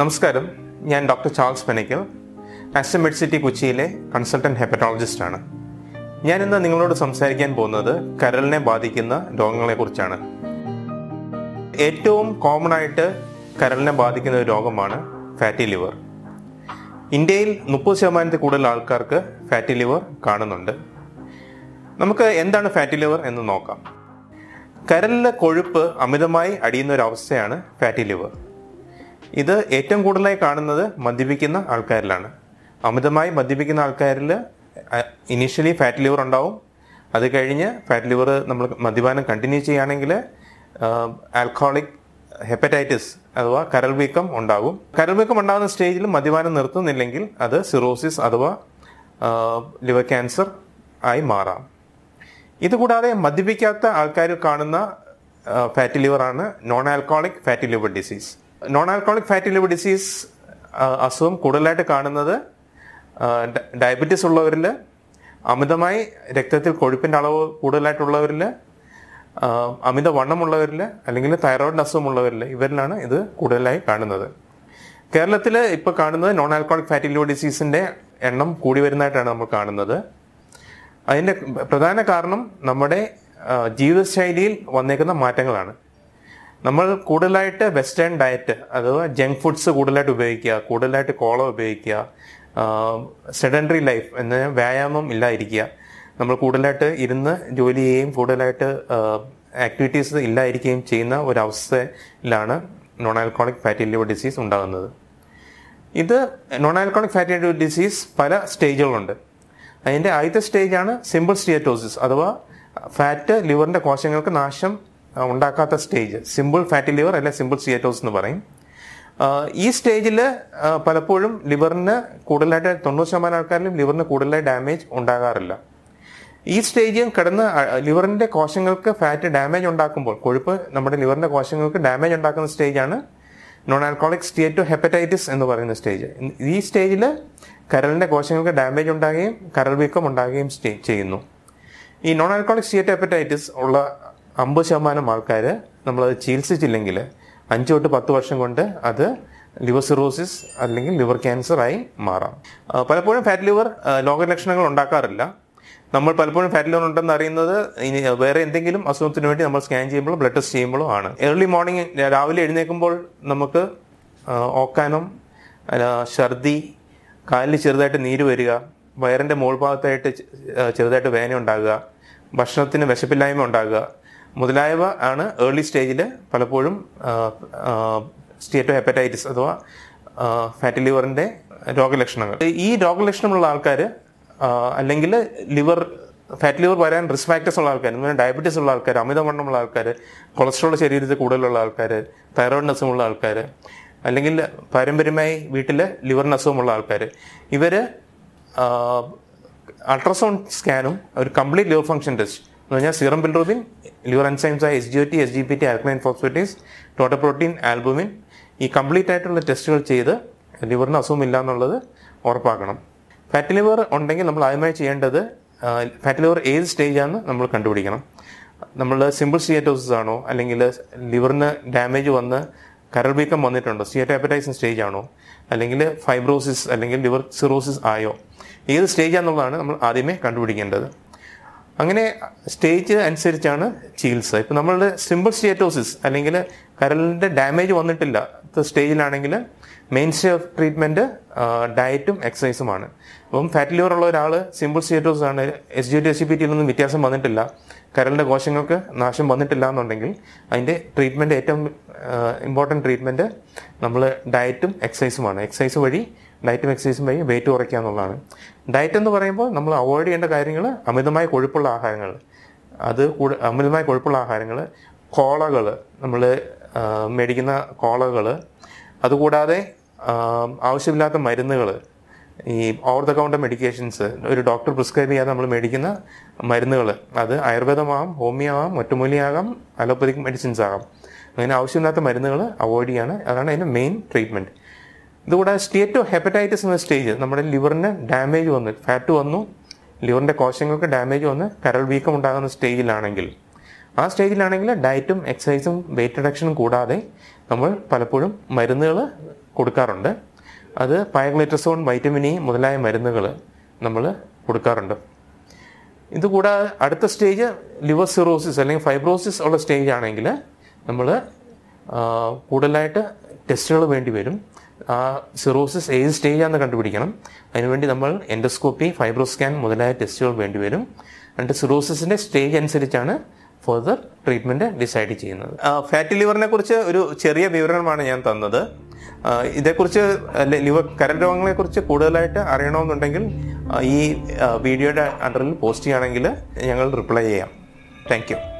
നമസ്കാരം ഞാൻ doctor Charles Penakkal Aster Med city കൊച്ചിയിലെ കൺസൾട്ടൻറ്റ് ആണ് ഞാൻ ഇന്ന് നിങ്ങളോട് സംസാരിക്കാൻ പോകുന്നത് കരളിനെ ബാധിക്കുന്ന രോഗങ്ങളെക്കുറിച്ചാണ് ഏറ്റവും കോമൺ ആയിട്ട് കരളിനെ ബാധിക്കുന്ന ഒരു രോഗമാണ് ഫാറ്റി ലിവർ ഇന്ത്യയിൽ മുപ്പത് ശതമാനത്തിൽ കൂടുതൽ ആൾക്കാർക്ക് ഫാറ്റി ലിവർ കാണുന്നുണ്ട് നമുക്ക് എന്താണ് ഫാറ്റി ലിവർ എന്ന് നോക്കാം കരലിലെ കൊഴുപ്പ് അമിതമായി അടിയുന്ന ഒരു അവസ്ഥയാണ് ഫാറ്റി ലിവർ ഇത് ഏറ്റവും കൂടുതലായി കാണുന്നത് മദ്യപിക്കുന്ന ആൾക്കാരിലാണ് അമിതമായി മദ്യപിക്കുന്ന ആൾക്കാരിൽ ഇനീഷ്യലി ഫാറ്റ് ലിവർ ഉണ്ടാവും അത് കഴിഞ്ഞ് ഫാറ്റ് ലിവർ നമ്മൾ മദ്യപാനം കണ്ടിന്യൂ ചെയ്യുകയാണെങ്കിൽ ആൽക്കഹോളിക് ഹെപ്പറ്റൈറ്റിസ് അഥവാ കരൾ വീക്കം ഉണ്ടാകും കരൾ വീക്കം ഉണ്ടാകുന്ന സ്റ്റേജിൽ മദ്യപാനം നിർത്തുന്നില്ലെങ്കിൽ അത് സിറോസിസ് അഥവാ ലിവർ ക്യാൻസർ ആയി മാറാം ഇതുകൂടാതെ മദ്യപിക്കാത്ത ആൾക്കാർ കാണുന്ന ഫാറ്റ് ലിവറാണ് non alcoholic fat liver disease non alcoholic fatty liver disease അസുഖം കൂടുതലായിട്ട് കാണുന്നത് ഡയബറ്റീസ് ഉള്ളവരിൽ അമിതമായി രക്തത്തിൽ കൊഴുപ്പിൻ്റെ അളവ് കൂടുതലായിട്ടുള്ളവരിൽ അമിത വണ്ണമുള്ളവരിൽ അല്ലെങ്കിൽ തൈറോയിഡ് അസുഖമുള്ളവരിൽ ഇവരിലാണ് ഇത് കൂടുതലായി കാണുന്നത് കേരളത്തിൽ ഇപ്പോൾ കാണുന്നത് നോൺ ആൽക്കോളിക് ഫാറ്റി ലിവർ ഡിസീസിൻ്റെ എണ്ണം കൂടി വരുന്നതായിട്ടാണ് നമ്മൾ കാണുന്നത് അതിൻ്റെ പ്രധാന കാരണം നമ്മുടെ ജീവിതശൈലിയിൽ വന്നേക്കുന്ന മാറ്റങ്ങളാണ് നമ്മൾ കൂടുതലായിട്ട് വെസ്റ്റേൺ ഡയറ്റ് അഥവാ ജങ്ക് ഫുഡ്സ് കൂടുതലായിട്ട് ഉപയോഗിക്കുക കൂടുതലായിട്ട് കോള ഉപയോഗിക്കുക സെഡൻഡറി ലൈഫ് എന്ന വ്യായാമം ഇല്ലായിരിക്കുക നമ്മൾ കൂടുതലായിട്ട് ഇരുന്ന് ജോലി ചെയ്യുകയും കൂടുതലായിട്ട് ആക്ടിവിറ്റീസ് ഇല്ലായിരിക്കുകയും ചെയ്യുന്ന ഒരു അവസ്ഥയിലാണ് non alcoholic fatty liver disease ഉണ്ടാകുന്നത് ഇത് non alcoholic fatty liver disease പല സ്റ്റേജുകളുണ്ട് അതിൻ്റെ ആദ്യത്തെ സ്റ്റേജാണ് സിമ്പിൾ സ്റ്റിയറ്റോസിസ് അഥവാ ഫാറ്റ് ലിവറിൻ്റെ കോശങ്ങൾക്ക് നാശം ഉണ്ടാക്കാത്ത സ്റ്റേജ് സിമ്പിൾ ഫാറ്റി ലിവർ അല്ലെ സിമ്പിൾ സിയറ്റോസ് എന്ന് പറയും ഈ സ്റ്റേജിൽ പലപ്പോഴും ലിവറിന് കൂടുതലായിട്ട് തൊണ്ണൂറ് ശതമാനം ആൾക്കാരിലും ലിവറിന് കൂടുതലായി ഡാമേജ് ഉണ്ടാകാറില്ല ഈ സ്റ്റേജ് കിടന്ന് ലിവറിൻ്റെ കോശങ്ങൾക്ക് ഫാറ്റ് ഡാമേജ് ഉണ്ടാക്കുമ്പോൾ കൊഴുപ്പ് നമ്മുടെ ലിവറിൻ്റെ കോശങ്ങൾക്ക് ഡാമേജ് ഉണ്ടാക്കുന്ന സ്റ്റേജാണ് നോൺ ആൽക്കോളിക് സ്റ്റേറ്റോ ഹെപ്പറ്റൈറ്റിസ് എന്ന് പറയുന്ന സ്റ്റേജ് ഈ സ്റ്റേജിൽ കരളിൻ്റെ കോശങ്ങൾക്ക് ഡാമേജ് ഉണ്ടാകുകയും കരൾ വീക്കം ഉണ്ടാകുകയും ചെയ്യുന്നു ഈ നോൺ ആൽക്കോളിക് സ്റ്റേറ്റ് ഹെപ്പറ്റൈറ്റിസ് ഉള്ള അമ്പത് ശതമാനം ആൾക്കാർ നമ്മളത് ചികിത്സിച്ചില്ലെങ്കിൽ അഞ്ച് തൊട്ട് പത്ത് വർഷം കൊണ്ട് അത് ലിവർ സിറോസിസ് അല്ലെങ്കിൽ ലിവർ ആയി മാറാം പലപ്പോഴും ഫാറ്റ് ലിവർ ലോകലക്ഷണങ്ങൾ ഉണ്ടാക്കാറില്ല നമ്മൾ പലപ്പോഴും ഫാറ്റ് ലിവർ ഉണ്ടെന്ന് അറിയുന്നത് ഇനി വേറെ എന്തെങ്കിലും അസുഖത്തിന് വേണ്ടി നമ്മൾ സ്കാൻ ചെയ്യുമ്പോഴോ ബ്ലഡ് ടെസ്റ്റ് ചെയ്യുമ്പോഴോ ആണ് ഏർലി മോർണിംഗ് രാവിലെ എഴുന്നേൽക്കുമ്പോൾ നമുക്ക് ഓക്കാനം ഛർദി കാലിൽ ചെറുതായിട്ട് നീര് വരിക വയറിൻ്റെ മുകൾ ഭാഗത്തായിട്ട് ചെറുതായിട്ട് വേന ഉണ്ടാകുക ഭക്ഷണത്തിന് വിശപ്പില്ലായ്മ ഉണ്ടാകുക മുതലായവ ആണ് ഏർലി സ്റ്റേജിൽ പലപ്പോഴും സ്റ്റേറ്റോ ഹെപ്പറ്റൈറ്റിസ് അഥവാ ഫാറ്റി ലിവറിൻ്റെ രോഗലക്ഷണങ്ങൾ ഈ രോഗലക്ഷണമുള്ള ആൾക്കാർ അല്ലെങ്കിൽ ലിവർ ഫാറ്റ് ലിവർ വരാൻ റിസ്ക് ഫാക്ടേഴ്സ് ഉള്ള ആൾക്കാർ അതുപോലെ ഡയബറ്റീസ് ഉള്ള ആൾക്കാർ അമിതവണ്ണമുള്ള ആൾക്കാർ കൊളസ്ട്രോൾ ശരീരത്തിൽ കൂടുതലുള്ള ആൾക്കാർ തൈറോയിഡ് അസുഖമുള്ള ആൾക്കാർ അല്ലെങ്കിൽ പാരമ്പര്യമായി വീട്ടിൽ ലിവറിന് അസുഖമുള്ള ആൾക്കാർ ഇവർ അൾട്രാസൗണ്ട് സ്കാനും ഒരു കംപ്ലീറ്റ് ലിവർ ഫങ്ഷൻ ടെസ്റ്റ് എന്ന് പറഞ്ഞാൽ സീറം ബിൽറൂബിൻ ലിവർ എൻസൈംസ് ആയ S G O T S G P T alkaline phosphatase total protein albumin ഈ കംപ്ലീറ്റ് ആയിട്ടുള്ള ടെസ്റ്റുകൾ ചെയ്ത് ലിവറിന് ഇല്ല എന്നുള്ളത് ഉറപ്പാക്കണം ഫാറ്റ് ലിവർ ഉണ്ടെങ്കിൽ നമ്മൾ ആദ്യമായി ചെയ്യേണ്ടത് ഫാറ്റ് ലിവർ ഏത് സ്റ്റേജാണെന്ന് നമ്മൾ കണ്ടുപിടിക്കണം നമ്മൾ സിമ്പിൾ സിയറ്റോസിസ് ആണോ അല്ലെങ്കിൽ ലിവറിന് ഡാമേജ് വന്ന് കരൾ വീക്കം വന്നിട്ടുണ്ടോ സിയറ്റോപ്പറ്റൈസിൻ സ്റ്റേജ് ആണോ അല്ലെങ്കിൽ ഫൈബ്രോസിസ് അല്ലെങ്കിൽ ലിവർ സിറോസിസ് ആയോ ഏത് സ്റ്റേജാണെന്നുള്ളതാണ് നമ്മൾ ആദ്യമേ കണ്ടുപിടിക്കേണ്ടത് അങ്ങനെ സ്റ്റേജ് അനുസരിച്ചാണ് ചികിത്സ ഇപ്പം നമ്മളുടെ സിമ്പിൾ സ്റ്റേറ്റോസിസ് അല്ലെങ്കിൽ കരലിൻ്റെ ഡാമേജ് വന്നിട്ടില്ല സ്റ്റേജിലാണെങ്കിൽ മെയിൻ സ്റ്റേ ഓഫ് ട്രീറ്റ്മെൻറ്റ് ഡയറ്റും എക്സസൈസുമാണ് അപ്പം ഫാറ്റ് ലിവർ ഉള്ള ഒരാൾ സിമ്പിൾ സ്റ്റേറ്റോസ് ആണ് S G T S C P നിന്നും വ്യത്യാസം വന്നിട്ടില്ല കരലിൻ്റെ കോശങ്ങൾക്ക് നാശം വന്നിട്ടില്ല എന്നുണ്ടെങ്കിൽ അതിൻ്റെ ട്രീറ്റ്മെൻറ്റ് ഏറ്റവും ഇമ്പോർട്ടൻറ്റ് ട്രീറ്റ്മെൻറ്റ് നമ്മൾ ഡയറ്റും എക്സസൈസുമാണ് എക്സസൈസ് വഴി ഡയറ്റും എക്സസൈസും വഴി വെയിറ്റ് കുറയ്ക്കുക എന്നുള്ളതാണ് ഡയറ്റ് എന്ന് പറയുമ്പോൾ നമ്മൾ അവോയ്ഡ് ചെയ്യേണ്ട കാര്യങ്ങൾ അമിതമായ കൊഴുപ്പുള്ള ആഹാരങ്ങൾ അത് കൂട അമിതമായ കൊഴുപ്പുള്ള ആഹാരങ്ങൾ കോളകൾ നമ്മൾ മേടിക്കുന്ന കോളകൾ അതുകൂടാതെ ആവശ്യമില്ലാത്ത മരുന്നുകൾ ഈ ഓവർ ദ കൗണ്ടർ മെഡിക്കേഷൻസ് ഒരു ഡോക്ടർ പ്രിസ്ക്രൈബ് ചെയ്യാതെ നമ്മൾ മേടിക്കുന്ന മരുന്നുകൾ അത് ആയുർവേദമാകാം ഹോമിയാകാം ഒറ്റമൂലിയാകാം അലോപ്പതിക് മെഡിസിൻസ് ആകാം അങ്ങനെ ആവശ്യമില്ലാത്ത മരുന്നുകൾ അവോയ്ഡ് ചെയ്യുകയാണ് അതാണ് അതിൻ്റെ മെയിൻ ട്രീറ്റ്മെൻറ്റ് ഇതുകൂടാതെ സ്റ്റേറ്റ് ഓഫ് ഹെപ്പറ്റൈറ്റിസ് എന്ന സ്റ്റേജ് നമ്മുടെ ലിവറിന് ഡാമേജ് വന്ന് ഫാറ്റ് വന്നു ലിവറിൻ്റെ കോശങ്ങൾക്ക് ഡാമേജ് വന്ന് കരൾ വീക്കം ഉണ്ടാകുന്ന സ്റ്റേജിലാണെങ്കിൽ ആ സ്റ്റേജിലാണെങ്കിൽ ഡയറ്റും എക്സസൈസും വെയിറ്റ് റിഡക്ഷനും കൂടാതെ നമ്മൾ പലപ്പോഴും മരുന്നുകൾ കൊടുക്കാറുണ്ട് അത് പയഗ്ലിറ്റസോൺ വൈറ്റമിൻ ഇ മുതലായ മരുന്നുകൾ നമ്മൾ കൊടുക്കാറുണ്ട് ഇതുകൂടാതെ അടുത്ത സ്റ്റേജ് ലിവർ സിറോസിസ് അല്ലെങ്കിൽ ഫൈബ്രോസിസ് ഉള്ള സ്റ്റേജ് ആണെങ്കിൽ നമ്മൾ കൂടുതലായിട്ട് ടെസ്റ്റുകൾ വേണ്ടി വരും ആ സിറോസിസ് ഏത് ആണെന്ന് കണ്ടുപിടിക്കണം അതിനുവേണ്ടി നമ്മൾ എൻഡോസ്കോപ്പി ഫൈബ്രോസ്കാൻ മുതലായ ടെസ്റ്റുകൾ വേണ്ടിവരും എന്നിട്ട് സിറോസിസിന്റെ സ്റ്റേജ് അനുസരിച്ചാണ് ഫർദർ ട്രീറ്റ്മെൻറ്റ് ഡിസൈഡ് ചെയ്യുന്നത് ഫാറ്റി ലിവറിനെ കുറിച്ച് ഒരു ചെറിയ വിവരണമാണ് ഞാൻ തന്നത് ഇതേക്കുറിച്ച് ലിവർ കരൽ രോഗങ്ങളെക്കുറിച്ച് കൂടുതലായിട്ട് അറിയണമെന്നുണ്ടെങ്കിൽ ഈ വീഡിയോയുടെ അണ്ടറിൽ പോസ്റ്റ് ചെയ്യുകയാണെങ്കിൽ ഞങ്ങൾ റിപ്ലൈ ചെയ്യാം താങ്ക്